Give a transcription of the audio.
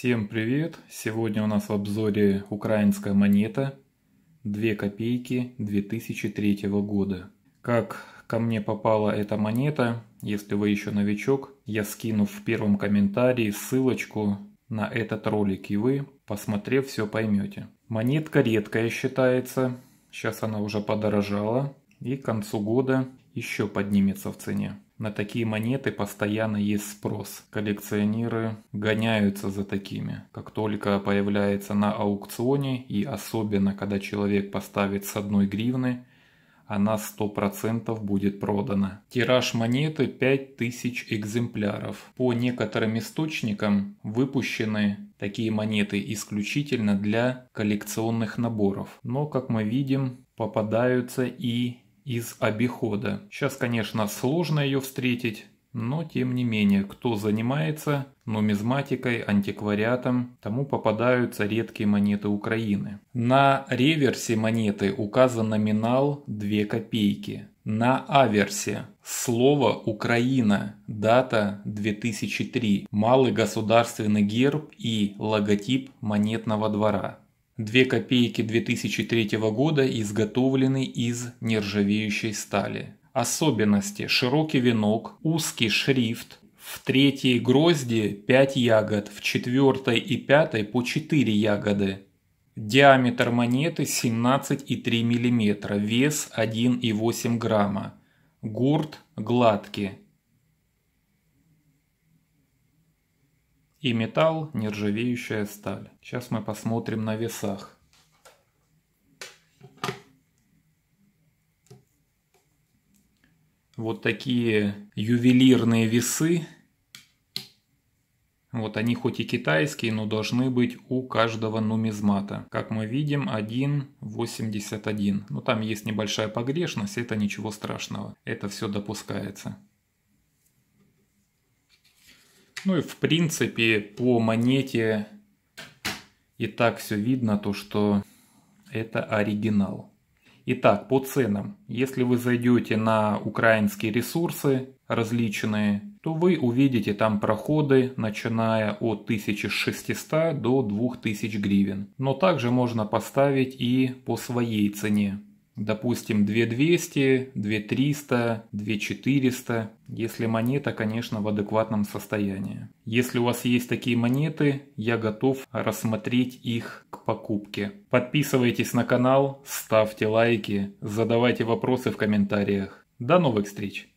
Всем привет! Сегодня у нас в обзоре украинская монета 2 копейки 2003 года. Как ко мне попала эта монета, если вы еще новичок, я скину в первом комментарии ссылочку на этот ролик, и вы, посмотрев, все поймете. Монетка редкая считается, сейчас она уже подорожала, и к концу года еще поднимется в цене. На такие монеты постоянно есть спрос. Коллекционеры гоняются за такими. Как только появляется на аукционе, и особенно когда человек поставит с одной гривны, она 100% будет продана. Тираж монеты 5000 экземпляров. По некоторым источникам выпущены такие монеты исключительно для коллекционных наборов. Но, как мы видим, попадаются и из обихода. Сейчас, конечно, сложно ее встретить, но тем не менее, кто занимается нумизматикой, антиквариатом, тому попадаются редкие монеты Украины. На реверсе монеты указан номинал 2 копейки. На аверсе слово «Украина», дата 2003, малый государственный герб и логотип монетного двора. Две копейки 2003 года изготовлены из нержавеющей стали. Особенности – широкий венок, узкий шрифт, в третьей грозди 5 ягод, в четвертой и пятой по 4 ягоды. Диаметр монеты 17,3 мм, вес 1,8 грамма. Гурт гладкий. И металл нержавеющая сталь. Сейчас мы посмотрим на весах. Вот такие ювелирные весы. Вот они хоть и китайские, но должны быть у каждого нумизмата. Как мы видим, 1,81. Но ну, там есть небольшая погрешность, это ничего страшного. Это все допускается. Ну и в принципе по монете и так все видно, то что это оригинал. Итак, по ценам. Если вы зайдете на украинские ресурсы различные, то вы увидите там проходы, начиная от 1600 до 2000 гривен. Но также можно поставить и по своей цене. Допустим, 2200, 2300, 2400, если монета, конечно, в адекватном состоянии. Если у вас есть такие монеты, я готов рассмотреть их к покупке. Подписывайтесь на канал, ставьте лайки, задавайте вопросы в комментариях. До новых встреч!